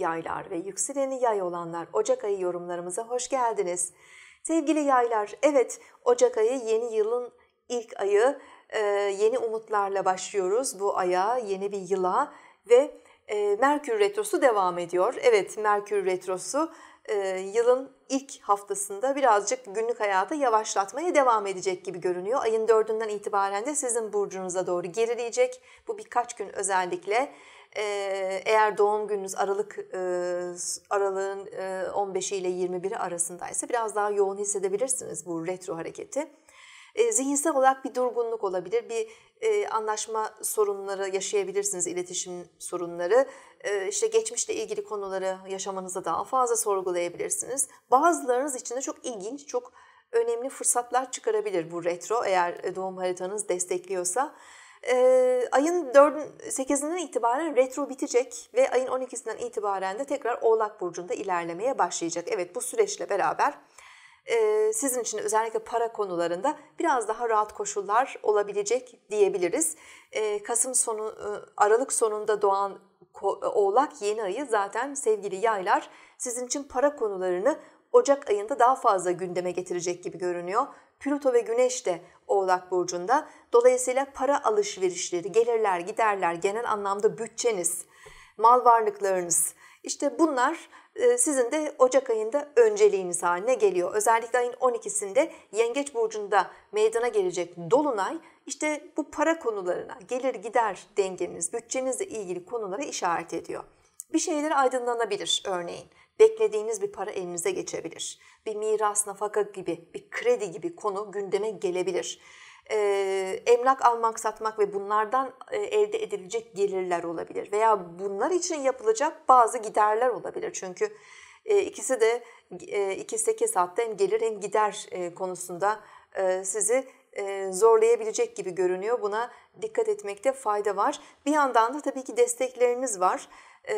yaylar ve yükseleni yay olanlar Ocak ayı yorumlarımıza hoş geldiniz. Sevgili yaylar, evet Ocak ayı yeni yılın ilk ayı e, yeni umutlarla başlıyoruz bu aya, yeni bir yıla ve e, Merkür Retrosu devam ediyor. Evet Merkür Retrosu e, yılın ilk haftasında birazcık günlük hayatı yavaşlatmaya devam edecek gibi görünüyor. Ayın dördünden itibaren de sizin burcunuza doğru gerileyecek. Bu birkaç gün özellikle eğer doğum gününüz Aralık aralığın 15'i ile 21'i arasındaysa biraz daha yoğun hissedebilirsiniz bu retro hareketi. Zihinsel olarak bir durgunluk olabilir, bir anlaşma sorunları yaşayabilirsiniz, iletişim sorunları. işte geçmişle ilgili konuları yaşamanıza daha fazla sorgulayabilirsiniz. Bazılarınız için de çok ilginç, çok önemli fırsatlar çıkarabilir bu retro eğer doğum haritanız destekliyorsa. E, ayın 8'inden itibaren retro bitecek ve ayın 12'sinden itibaren de tekrar Oğlak Burcu'nda ilerlemeye başlayacak. Evet bu süreçle beraber e, sizin için özellikle para konularında biraz daha rahat koşullar olabilecek diyebiliriz. E, Kasım sonu, e, Aralık sonunda doğan Oğlak yeni ayı zaten sevgili yaylar sizin için para konularını Ocak ayında daha fazla gündeme getirecek gibi görünüyor. Plüto ve Güneş de Oğlak Burcu'nda. Dolayısıyla para alışverişleri, gelirler, giderler, genel anlamda bütçeniz, mal varlıklarınız, işte bunlar e, sizin de Ocak ayında önceliğiniz haline geliyor. Özellikle ayın 12'sinde Yengeç Burcu'nda meydana gelecek Dolunay işte bu para konularına, gelir gider dengeniz, bütçenizle ilgili konulara işaret ediyor. Bir şeyler aydınlanabilir örneğin beklediğiniz bir para elinize geçebilir. Bir miras, nafaka gibi, bir kredi gibi konu gündeme gelebilir. Ee, emlak almak, satmak ve bunlardan e, elde edilecek gelirler olabilir. Veya bunlar için yapılacak bazı giderler olabilir. Çünkü e, ikisi de e, 2-8 saatte hem gelir hem gider e, konusunda e, sizi e, zorlayabilecek gibi görünüyor. Buna dikkat etmekte fayda var. Bir yandan da tabii ki destekleriniz var e,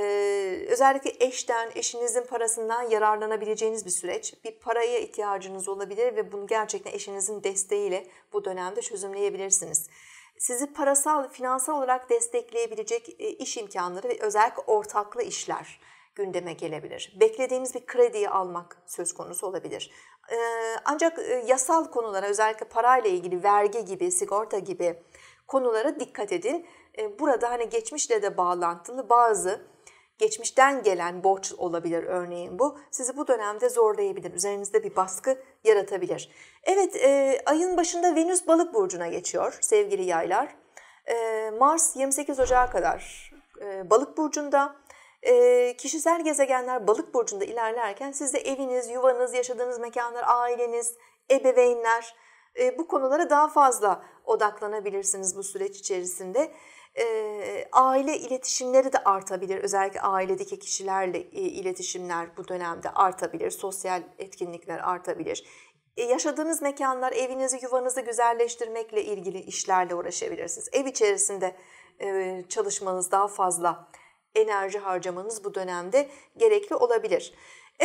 özellikle eşten, eşinizin parasından yararlanabileceğiniz bir süreç. Bir paraya ihtiyacınız olabilir ve bunu gerçekten eşinizin desteğiyle bu dönemde çözümleyebilirsiniz. Sizi parasal, finansal olarak destekleyebilecek iş imkanları ve özellikle ortaklı işler gündeme gelebilir. Beklediğiniz bir krediyi almak söz konusu olabilir. Ancak yasal konulara özellikle parayla ilgili vergi gibi, sigorta gibi konulara dikkat edin. E, burada hani geçmişle de bağlantılı bazı geçmişten gelen borç olabilir örneğin bu. Sizi bu dönemde zorlayabilir, üzerinizde bir baskı yaratabilir. Evet, e, ayın başında Venüs balık burcuna geçiyor sevgili yaylar. E, Mars 28 Ocağı kadar balık burcunda. E, kişisel gezegenler balık burcunda ilerlerken sizde eviniz, yuvanız, yaşadığınız mekanlar, aileniz, ebeveynler e, bu konulara daha fazla odaklanabilirsiniz bu süreç içerisinde e, aile iletişimleri de artabilir. Özellikle ailedeki kişilerle e, iletişimler bu dönemde artabilir. Sosyal etkinlikler artabilir. E, yaşadığınız mekanlar, evinizi, yuvanızı güzelleştirmekle ilgili işlerle uğraşabilirsiniz. Ev içerisinde e, çalışmanız daha fazla enerji harcamanız bu dönemde gerekli olabilir.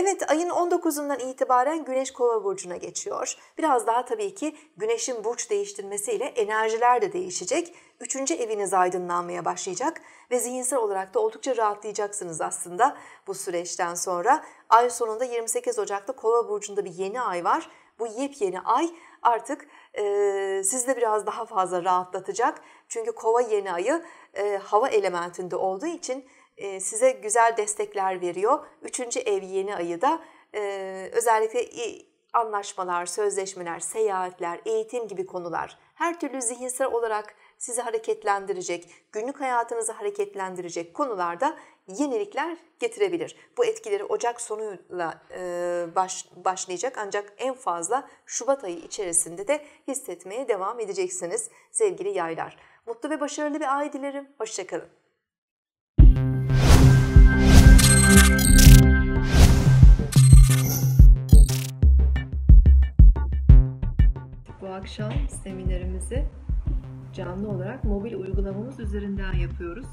Evet ayın 19'undan itibaren Güneş Kova burcuna geçiyor. Biraz daha tabii ki Güneş'in burç değiştirmesiyle enerjiler de değişecek. Üçüncü eviniz aydınlanmaya başlayacak ve zihinsel olarak da oldukça rahatlayacaksınız aslında bu süreçten sonra. Ay sonunda 28 Ocak'ta Kova burcunda bir yeni ay var. Bu yepyeni ay artık e, sizde biraz daha fazla rahatlatacak. Çünkü Kova yeni ayı e, hava elementinde olduğu için e, size güzel destekler veriyor. Üçüncü ev yeni ayı da e, özellikle anlaşmalar, sözleşmeler, seyahatler, eğitim gibi konular her türlü zihinsel olarak sizi hareketlendirecek, günlük hayatınızı hareketlendirecek konularda yenilikler getirebilir. Bu etkileri Ocak sonuyla e, baş, başlayacak ancak en fazla Şubat ayı içerisinde de hissetmeye devam edeceksiniz sevgili yaylar. Mutlu ve başarılı bir ay dilerim. Hoşçakalın. akşam seminerimizi canlı olarak mobil uygulamamız üzerinden yapıyoruz.